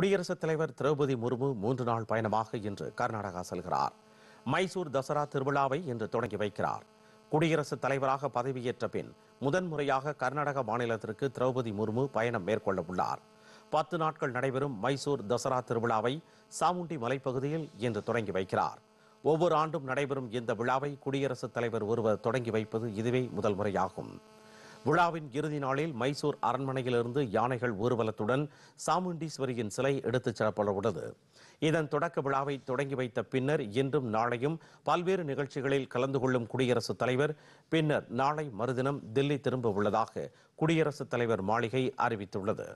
குடியரசுத் தலைவர் திரௌபதி முர்மு மூன்று நாள் பயணமாக இன்று கர்நாடகா செல்கிறார் மைசூர் தசரா திருவிழாவை இன்று தொடங்கி வைக்கிறார் குடியரசுத் தலைவராக பதவியேற்ற பின் முதன்முறையாக கர்நாடக மாநிலத்திற்கு திரௌபதி முர்மு பயணம் மேற்கொள்ள உள்ளார் பத்து நாட்கள் நடைபெறும் மைசூர் தசரா திருவிழாவை சாமுண்டி மலைப்பகுதியில் இன்று தொடங்கி வைக்கிறார் ஒவ்வொரு ஆண்டும் நடைபெறும் இந்த விழாவை குடியரசுத் தலைவர் ஒருவர் தொடங்கி வைப்பது இதுவே முதல் முறையாகும் விழாவின் இறுதி நாளில் மைசூர் அரண்மனையிலிருந்து யானைகள் ஊர்வலத்துடன் சாமுண்டீஸ்வரியின் சிலை எடுத்துச் செல்லப்பட உள்ளது இதன் தொடக்க விழாவை தொடங்கி வைத்த பின்னர் இன்றும் நாளையும் பல்வேறு நிகழ்ச்சிகளில் கலந்து கொள்ளும் குடியரசுத் தலைவர் பின்னர் நாளை மறுதினம் தில்லி திரும்ப உள்ளதாக குடியரசுத் தலைவர் மாளிகை அறிவித்துள்ளது